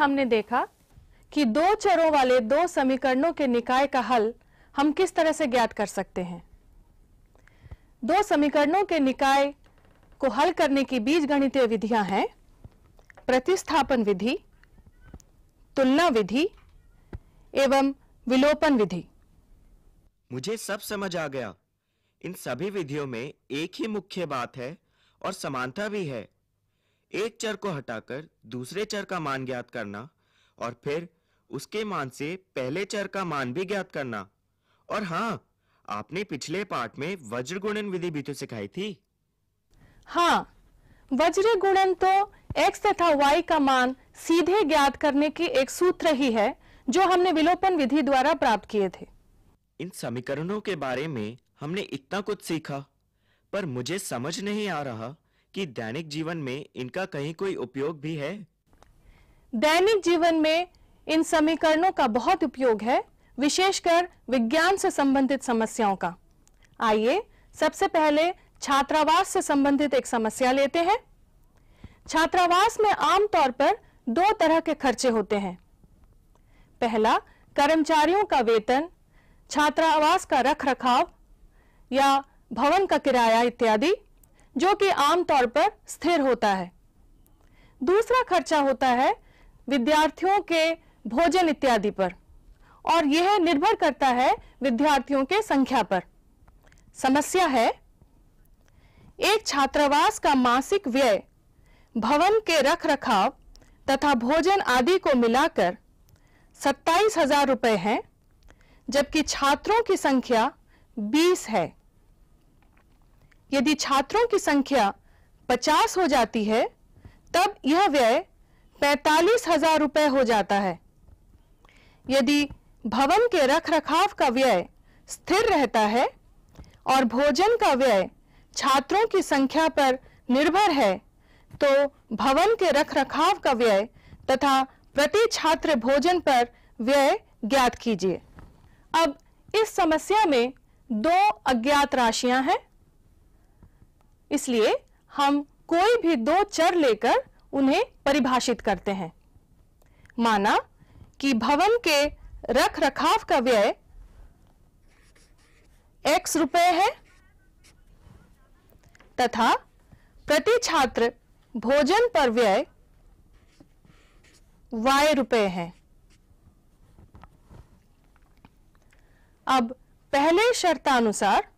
हमने देखा कि दो चरों वाले दो समीकरणों के निकाय का हल हम किस तरह से ज्ञात कर सकते हैं दो समीकरणों के निकाय को हल करने की बीज गणितीय विधियां हैं प्रतिस्थापन विधि तुलना विधि एवं विलोपन विधि मुझे सब समझ आ गया इन सभी विधियों में एक ही मुख्य बात है और समानता भी है एक चर को हटाकर दूसरे चर का मान ज्ञात करना और फिर उसके मान से पहले चर का मान भी ज्ञात करना और हाँ आपने पिछले पाठ में वज्र गुणन विधि भी तो सिखाई थी हाँ वज्र गुणन तो x तथा y का मान सीधे ज्ञात करने की एक सूत्र ही है जो हमने विलोपन विधि द्वारा प्राप्त किए थे इन समीकरणों के बारे में हमने इतना कुछ सीखा पर मुझे समझ नहीं आ रहा कि दैनिक जीवन में इनका कहीं कोई उपयोग भी है दैनिक जीवन में इन समीकरणों का बहुत उपयोग है विशेषकर विज्ञान से संबंधित समस्याओं का आइए सबसे पहले छात्रावास से संबंधित एक समस्या लेते हैं छात्रावास में आमतौर पर दो तरह के खर्चे होते हैं पहला कर्मचारियों का वेतन छात्रावास का रख रखाव या भवन का किराया इत्यादि जो कि आमतौर पर स्थिर होता है दूसरा खर्चा होता है विद्यार्थियों के भोजन इत्यादि पर और यह निर्भर करता है विद्यार्थियों के संख्या पर समस्या है एक छात्रावास का मासिक व्यय भवन के रख रखाव तथा भोजन आदि को मिलाकर सत्ताईस हजार रुपये है जबकि छात्रों की संख्या बीस है यदि छात्रों की संख्या 50 हो जाती है तब यह व्यय पैतालीस हजार रुपये हो जाता है यदि भवन के रख रखाव का व्यय स्थिर रहता है और भोजन का व्यय छात्रों की संख्या पर निर्भर है तो भवन के रख रखाव का व्यय तथा प्रति छात्र भोजन पर व्यय ज्ञात कीजिए अब इस समस्या में दो अज्ञात राशियां हैं इसलिए हम कोई भी दो चर लेकर उन्हें परिभाषित करते हैं माना कि भवन के रख रखाव का व्यय x रुपए है तथा प्रति छात्र भोजन पर व्यय y रुपए है अब पहले शर्तानुसार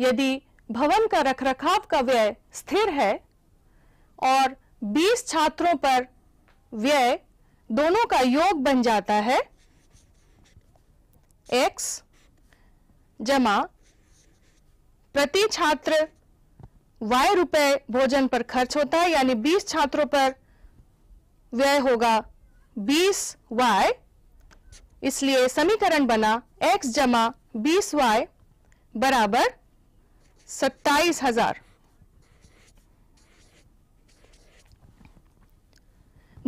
यदि भवन का रखरखाव का व्यय स्थिर है और 20 छात्रों पर व्यय दोनों का योग बन जाता है x जमा प्रति छात्र y रुपए भोजन पर खर्च होता है यानी 20 छात्रों पर व्यय होगा 20y इसलिए समीकरण बना x जमा बीस वाई बराबर सत्ताईस हजार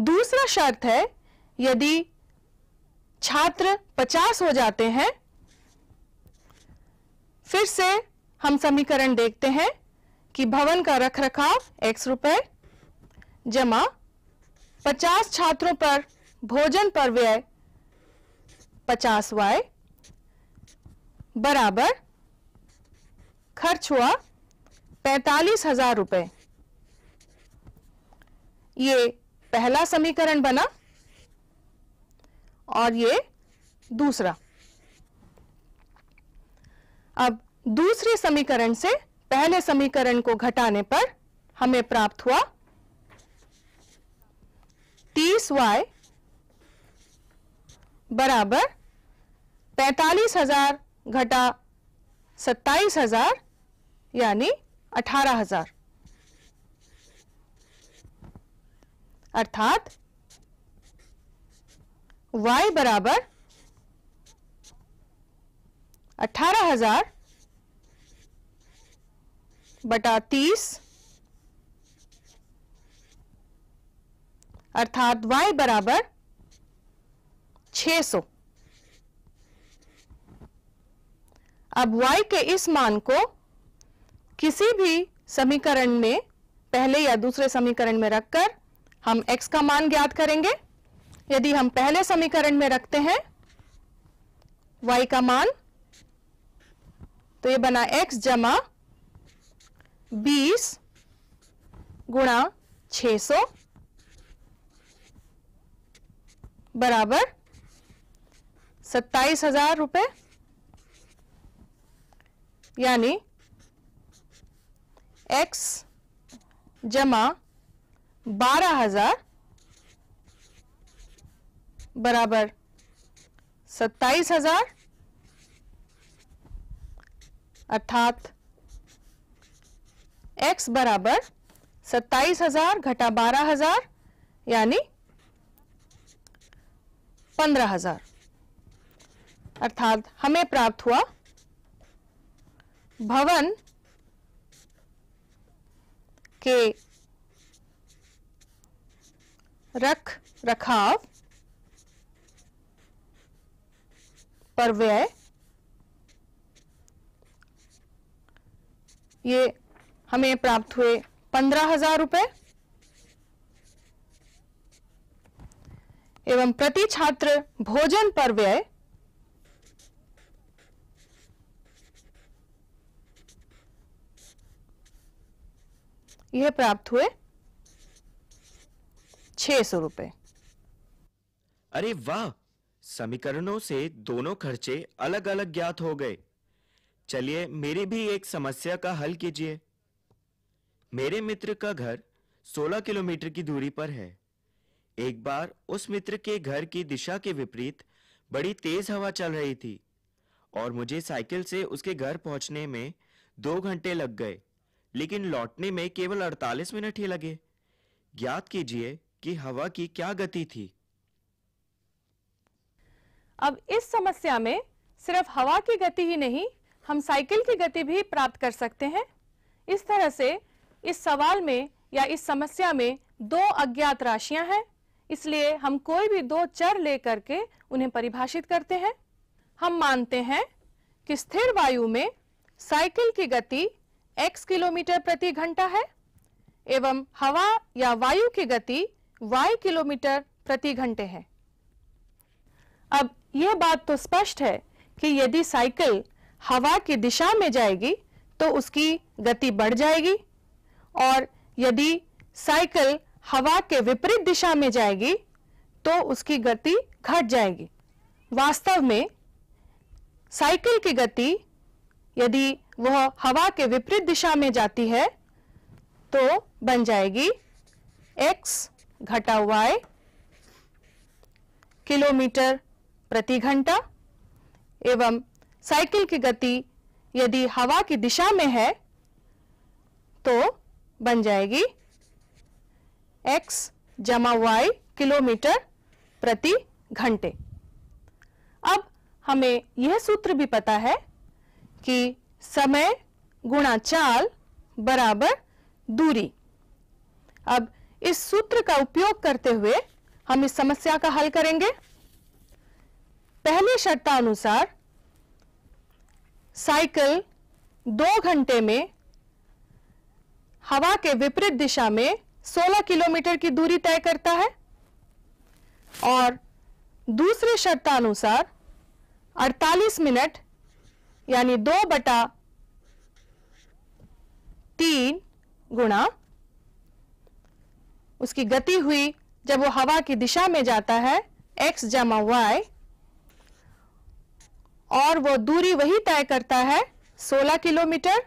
दूसरा शर्त है यदि छात्र पचास हो जाते हैं फिर से हम समीकरण देखते हैं कि भवन का रख रखाव एक्स रुपए जमा पचास छात्रों पर भोजन पर व्यय पचास वाय बराबर खर्च हुआ पैतालीस हजार रुपए ये पहला समीकरण बना और ये दूसरा अब दूसरे समीकरण से पहले समीकरण को घटाने पर हमें प्राप्त हुआ तीस वाई बराबर पैतालीस हजार घटा सत्ताईस हजार यानी अठारह हजार अर्थात y बराबर अठारह हजार बटा तीस अर्थात y बराबर छ सौ अब y के इस मान को किसी भी समीकरण में पहले या दूसरे समीकरण में रखकर हम x का मान ज्ञात करेंगे यदि हम पहले समीकरण में रखते हैं y का मान तो ये बना x जमा बीस गुणा छ सौ बराबर सत्ताईस हजार रुपये यानी एक्स जमा बारह हजार बराबर सत्ताईस हजार अर्थात एक्स बराबर सत्ताईस हजार घटा बारह हजार यानी पंद्रह हजार अर्थात हमें प्राप्त हुआ भवन के रख रखाव पर व्यय ये हमें प्राप्त हुए पंद्रह हजार रुपये एवं प्रति छात्र भोजन पर व्यय यह प्राप्त हुए छह सौ रुपए अरे वाह समीकरणों से दोनों खर्चे अलग अलग ज्ञात हो गए चलिए मेरी भी एक समस्या का हल कीजिए मेरे मित्र का घर 16 किलोमीटर की दूरी पर है एक बार उस मित्र के घर की दिशा के विपरीत बड़ी तेज हवा चल रही थी और मुझे साइकिल से उसके घर पहुंचने में दो घंटे लग गए लेकिन लौटने में केवल 48 मिनट ही लगे ज्ञात कीजिए कि हवा की क्या गति थी अब इस समस्या में सिर्फ हवा की गति ही नहीं हम साइकिल की गति भी प्राप्त कर सकते हैं इस तरह से इस सवाल में या इस समस्या में दो अज्ञात राशियां हैं इसलिए हम कोई भी दो चर लेकर के उन्हें परिभाषित करते हैं हम मानते हैं कि स्थिर वायु में साइकिल की गति एक्स किलोमीटर प्रति घंटा है एवं हवा या वायु की गति y किलोमीटर प्रति घंटे है अब यह बात तो स्पष्ट है कि यदि साइकिल हवा की दिशा में जाएगी तो उसकी गति बढ़ जाएगी और यदि साइकिल हवा के विपरीत दिशा में जाएगी तो उसकी गति घट जाएगी वास्तव में साइकिल की गति यदि वह हवा के विपरीत दिशा में जाती है तो बन जाएगी x घटा y किलोमीटर प्रति घंटा एवं साइकिल की गति यदि हवा की दिशा में है तो बन जाएगी x जमा y किलोमीटर प्रति घंटे अब हमें यह सूत्र भी पता है कि समय गुणा चाल बराबर दूरी अब इस सूत्र का उपयोग करते हुए हम इस समस्या का हल करेंगे पहली शर्तानुसार साइकिल दो घंटे में हवा के विपरीत दिशा में 16 किलोमीटर की दूरी तय करता है और दूसरी शर्तानुसार 48 मिनट यानी दो बटा तीन गुणा उसकी गति हुई जब वो हवा की दिशा में जाता है x जमा वाई और वो दूरी वही तय करता है 16 किलोमीटर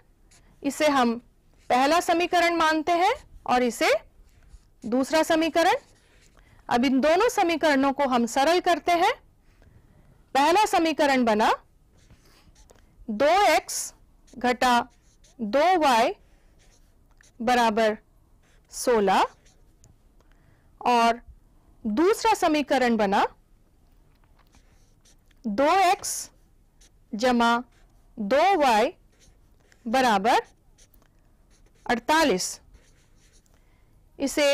इसे हम पहला समीकरण मानते हैं और इसे दूसरा समीकरण अब इन दोनों समीकरणों को हम सरल करते हैं पहला समीकरण बना दो एक्स घटा दो वाई बराबर सोलह और दूसरा समीकरण बना दो एक्स जमा दो वाई बराबर अड़तालीस इसे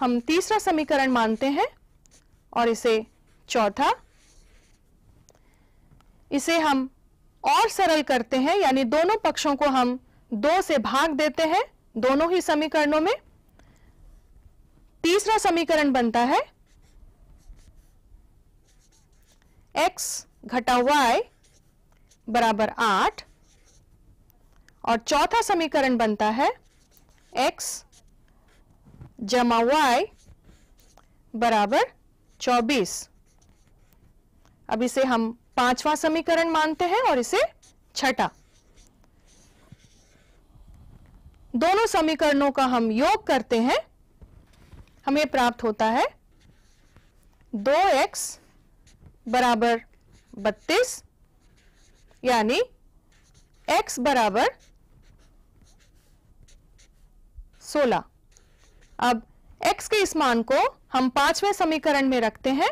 हम तीसरा समीकरण मानते हैं और इसे चौथा इसे हम और सरल करते हैं यानी दोनों पक्षों को हम दो से भाग देते हैं दोनों ही समीकरणों में तीसरा समीकरण बनता है x घटा वाई बराबर आठ और चौथा समीकरण बनता है x जमा वाई बराबर चौबीस अब इसे हम पांचवा समीकरण मानते हैं और इसे छठा दोनों समीकरणों का हम योग करते हैं हमें प्राप्त होता है दो एक्स बराबर बत्तीस यानी x बराबर सोलह अब x के इस मान को हम पांचवें समीकरण में रखते हैं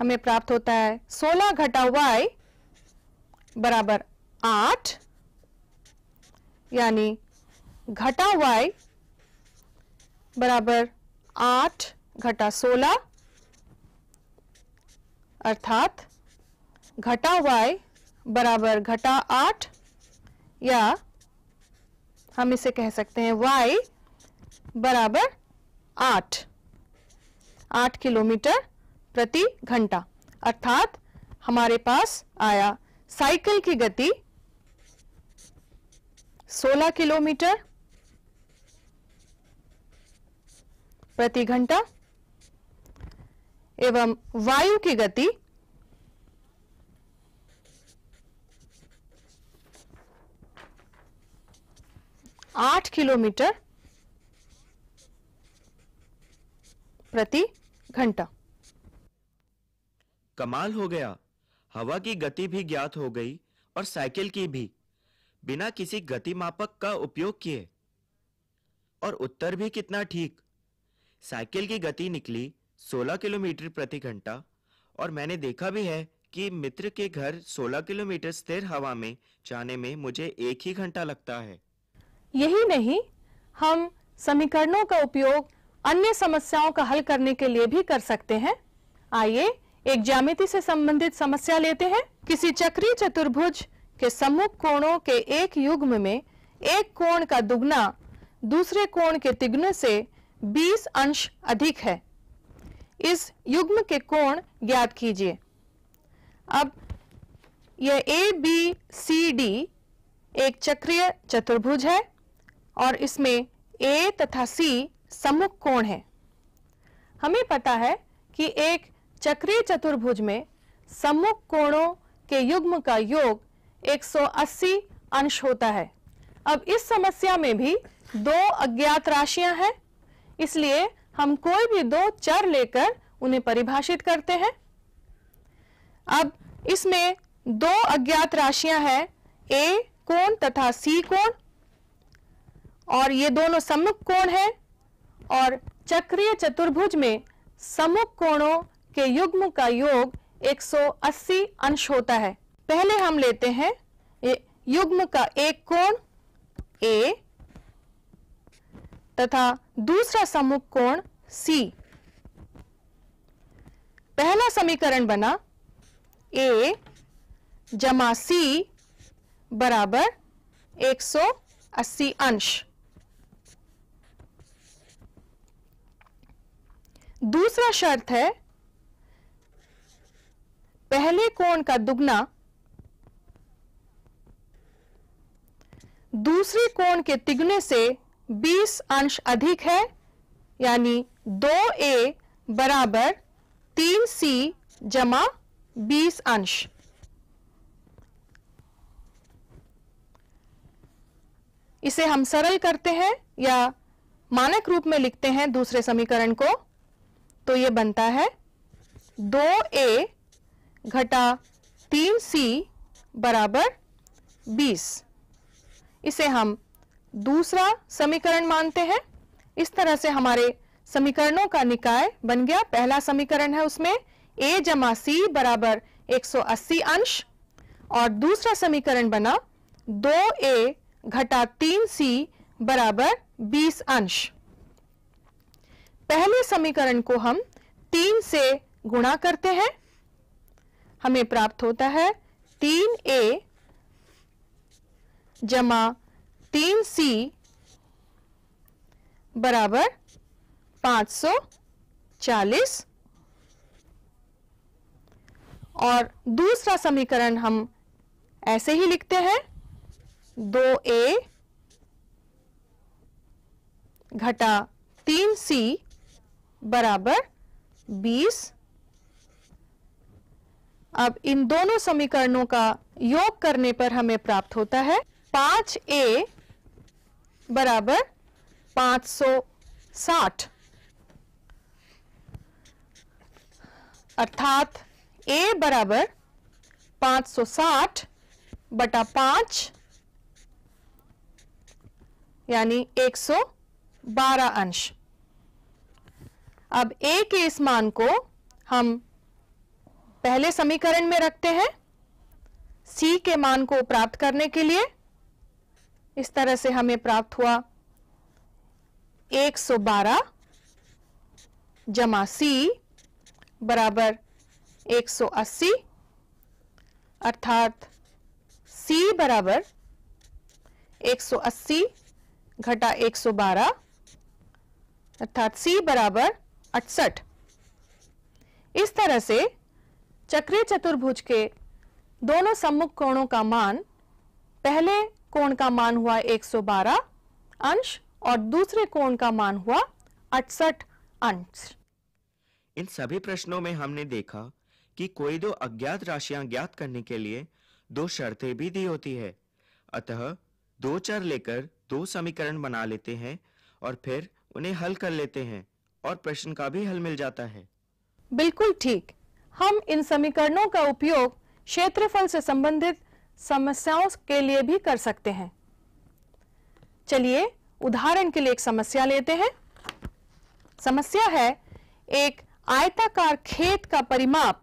हमें प्राप्त होता है 16 घटा वाई बराबर 8 यानी घटा वाई बराबर 8 घटा 16 अर्थात घटा वाई बराबर घटा 8 या हम इसे कह सकते हैं y बराबर 8 8 किलोमीटर प्रति घंटा अर्थात हमारे पास आया साइकिल की गति 16 किलोमीटर प्रति घंटा एवं वायु की गति आठ किलोमीटर प्रति घंटा कमाल हो गया हवा की गति भी ज्ञात हो गई और साइकिल की भी बिना किसी गतिमापक का उपयोग किए और उत्तर भी कितना ठीक साइकिल की गति निकली 16 किलोमीटर प्रति घंटा और मैंने देखा भी है कि मित्र के घर 16 किलोमीटर स्थिर हवा में जाने में मुझे एक ही घंटा लगता है यही नहीं हम समीकरणों का उपयोग अन्य समस्याओं का हल करने के लिए भी कर सकते हैं आइए एक ज्यामिति से संबंधित समस्या लेते हैं किसी चक्रीय चतुर्भुज के सम्मुख कोणों के एक युग्म में एक कोण का दुगना दूसरे कोण के तिगुने से 20 अंश अधिक है इस युग्म के कोण ज्ञात कीजिए अब यह ए बी सी डी एक चक्रीय चतुर्भुज है और इसमें ए तथा सी सम्मुख कोण है हमें पता है कि एक चक्रीय चतुर्भुज में सम्मुख कोणों के युग्म का योग 180 अंश होता है अब इस समस्या में भी दो अज्ञात राशियां हैं इसलिए हम कोई भी दो चर लेकर उन्हें परिभाषित करते हैं अब इसमें दो अज्ञात राशियां हैं ए कोण तथा सी कोण और ये दोनों सम्मुख कोण है और चक्रीय चतुर्भुज में सम्मुख कोणों के युग्म का योग 180 अंश होता है पहले हम लेते हैं युग्म का एक कोण ए तथा दूसरा समूह कोण सी पहला समीकरण बना ए जमा सी बराबर 180 अंश दूसरा शर्त है पहले कोण का दुगना दूसरे कोण के तिगुने से 20 अंश अधिक है यानी 2a बराबर 3c जमा 20 अंश इसे हम सरल करते हैं या मानक रूप में लिखते हैं दूसरे समीकरण को तो यह बनता है 2a घटा तीन सी बराबर बीस इसे हम दूसरा समीकरण मानते हैं इस तरह से हमारे समीकरणों का निकाय बन गया पहला समीकरण है उसमें ए जमा सी बराबर एक अंश और दूसरा समीकरण बना दो ए घटा तीन सी बराबर बीस अंश पहले समीकरण को हम तीन से गुणा करते हैं हमें प्राप्त होता है तीन ए जमा तीन सी बराबर पांच सौ चालीस और दूसरा समीकरण हम ऐसे ही लिखते हैं दो ए घटा तीन सी बराबर बीस अब इन दोनों समीकरणों का योग करने पर हमें प्राप्त होता है पांच ए बराबर पांच सौ साठ अर्थात ए बराबर पांच सौ साठ बटा पांच यानी एक सौ बारह अंश अब ए के इस मान को हम पहले समीकरण में रखते हैं c के मान को प्राप्त करने के लिए इस तरह से हमें प्राप्त हुआ 112 सौ बारह जमा सी बराबर 180 अर्थात c बराबर 180 घटा 112 अर्थात c बराबर अड़सठ इस तरह से चक्रीय चतुर्भुज के दोनों सम्मुख कोणों का मान पहले कोण का मान हुआ 112 अंश और दूसरे कोण का मान हुआ अड़सठ अंश इन सभी प्रश्नों में हमने देखा कि कोई दो अज्ञात राशियां ज्ञात करने के लिए दो शर्तें भी दी होती है अतः दो चर लेकर दो समीकरण बना लेते हैं और फिर उन्हें हल कर लेते हैं और प्रश्न का भी हल मिल जाता है बिल्कुल ठीक हम इन समीकरणों का उपयोग क्षेत्रफल से संबंधित समस्याओं के लिए भी कर सकते हैं चलिए उदाहरण के लिए एक समस्या लेते हैं समस्या है एक आयताकार खेत का परिमाप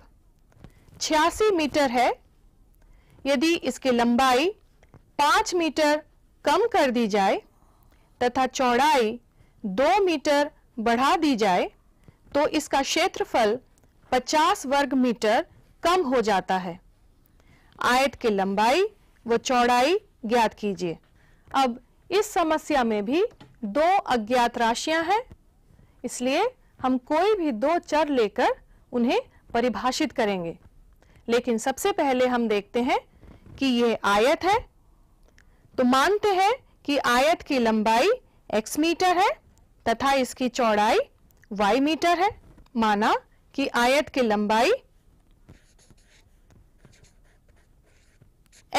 छियासी मीटर है यदि इसकी लंबाई पांच मीटर कम कर दी जाए तथा चौड़ाई दो मीटर बढ़ा दी जाए तो इसका क्षेत्रफल 50 वर्ग मीटर कम हो जाता है आयत की लंबाई व चौड़ाई ज्ञात कीजिए अब इस समस्या में भी दो अज्ञात राशियां हैं इसलिए हम कोई भी दो चर लेकर उन्हें परिभाषित करेंगे लेकिन सबसे पहले हम देखते हैं कि यह आयत है तो मानते हैं कि आयत की लंबाई x मीटर है तथा इसकी चौड़ाई y मीटर है माना कि आयत की लंबाई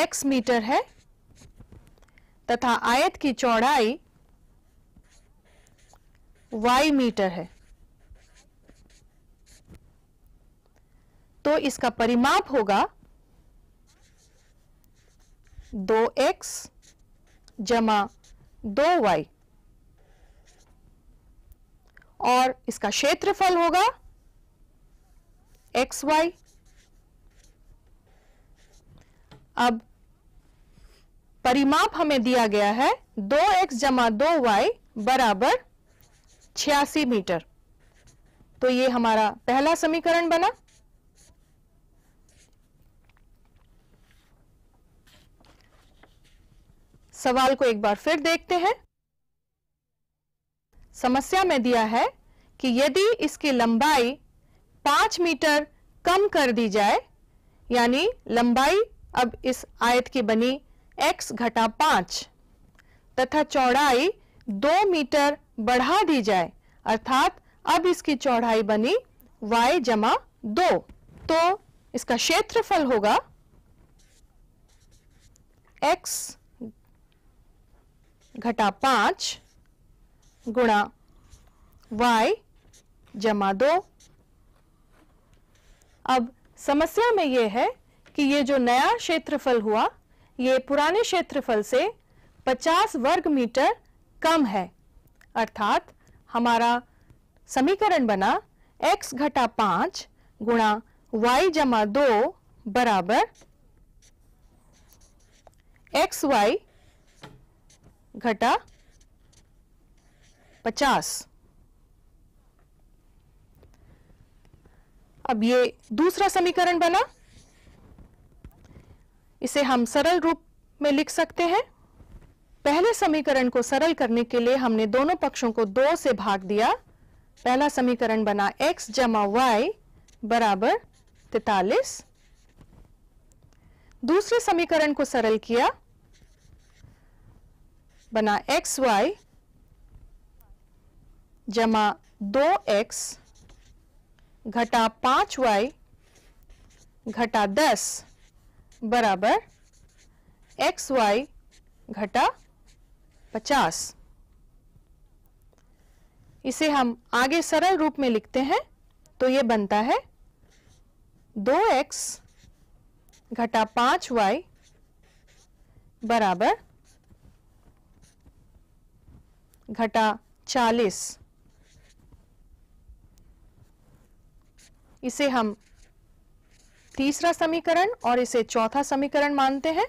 x मीटर है तथा आयत की चौड़ाई y मीटर है तो इसका परिमाप होगा दो एक्स जमा दो वाई और इसका क्षेत्रफल होगा एक्स वाई अब परिमाप हमें दिया गया है दो एक्स जमा दो वाई बराबर छियासी मीटर तो ये हमारा पहला समीकरण बना सवाल को एक बार फिर देखते हैं समस्या में दिया है कि यदि इसकी लंबाई पांच मीटर कम कर दी जाए यानी लंबाई अब इस आयत की बनी x घटा पांच तथा चौड़ाई दो मीटर बढ़ा दी जाए अर्थात अब इसकी चौड़ाई बनी y जमा दो तो इसका क्षेत्रफल होगा x घटा पांच गुणा y जमा दो अब समस्या में यह है कि ये जो नया क्षेत्रफल हुआ ये पुराने क्षेत्रफल से 50 वर्ग मीटर कम है अर्थात हमारा समीकरण बना x घटा पांच गुणा वाई जमा दो बराबर एक्स वाई घटा पचास अब ये दूसरा समीकरण बना इसे हम सरल रूप में लिख सकते हैं पहले समीकरण को सरल करने के लिए हमने दोनों पक्षों को दो से भाग दिया पहला समीकरण बना x जमा वाई बराबर तैतालीस दूसरे समीकरण को सरल किया बना एक्स वाई जमा दो एक्स घटा पांच वाई घटा दस बराबर एक्स वाई घटा पचास इसे हम आगे सरल रूप में लिखते हैं तो ये बनता है दो एक्स घटा पांच वाई बराबर घटा चालीस इसे हम तीसरा समीकरण और इसे चौथा समीकरण मानते हैं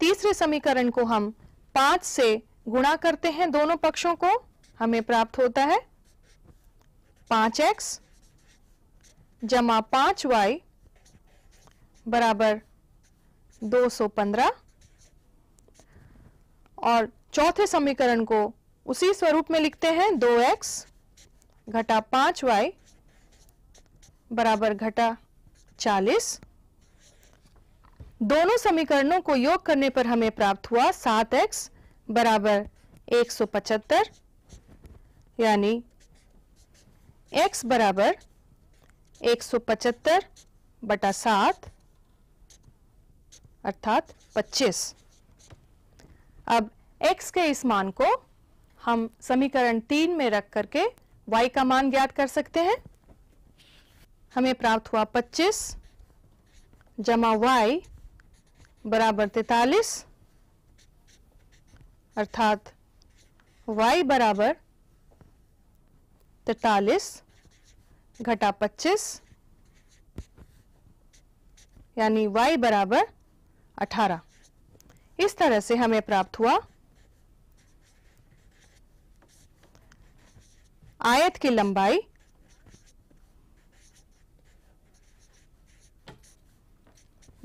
तीसरे समीकरण को हम पांच से गुणा करते हैं दोनों पक्षों को हमें प्राप्त होता है पांच एक्स जमा पांच वाई बराबर दो सौ पंद्रह और चौथे समीकरण को उसी स्वरूप में लिखते हैं दो एक्स घटा पांच वाई बराबर घटा चालीस दोनों समीकरणों को योग करने पर हमें प्राप्त हुआ सात एक्स बराबर एक सौ पचहत्तर यानी x बराबर एक सौ पचहत्तर बटा सात अर्थात 25 अब x के इस मान को हम समीकरण तीन में रख करके y का मान ज्ञात कर सकते हैं हमें प्राप्त हुआ 25 जमा वाई बराबर तैतालीस अर्थात y बराबर तैतालीस घटा 25 यानी y बराबर 18 इस तरह से हमें प्राप्त हुआ आयत की लंबाई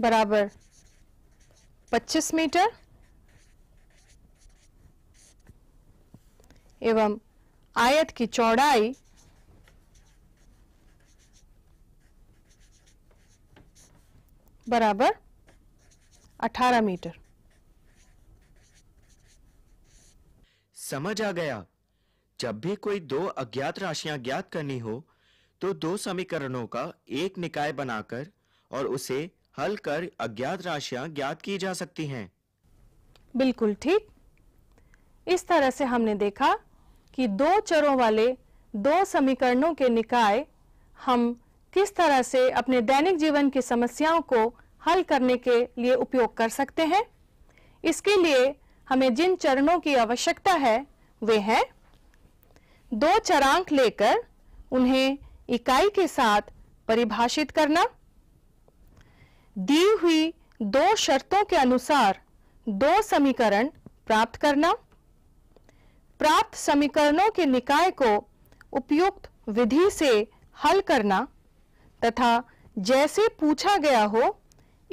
बराबर 25 मीटर एवं आयत की चौड़ाई बराबर 18 मीटर समझ आ गया जब भी कोई दो अज्ञात राशियां ज्ञात करनी हो तो दो समीकरणों का एक निकाय बनाकर और उसे हल कर अज्ञात राशियां ज्ञात की जा सकती हैं बिल्कुल ठीक इस तरह से हमने देखा कि दो चरों वाले दो समीकरणों के निकाय हम किस तरह से अपने दैनिक जीवन की समस्याओं को हल करने के लिए उपयोग कर सकते हैं इसके लिए हमें जिन चरणों की आवश्यकता है वे हैं दो चरांक लेकर उन्हें इकाई के साथ परिभाषित करना दी हुई दो शर्तों के अनुसार दो समीकरण प्राप्त करना प्राप्त समीकरणों के निकाय को उपयुक्त विधि से हल करना तथा जैसे पूछा गया हो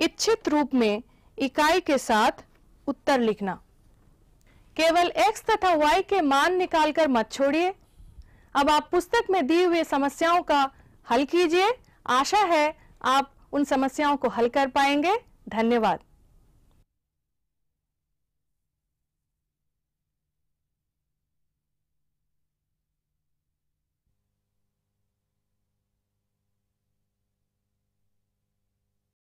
इच्छित रूप में इकाई के साथ उत्तर लिखना केवल x तथा y के मान निकालकर मत छोड़िए अब आप पुस्तक में दी हुई समस्याओं का हल कीजिए आशा है आप उन समस्याओं को हल कर पाएंगे धन्यवाद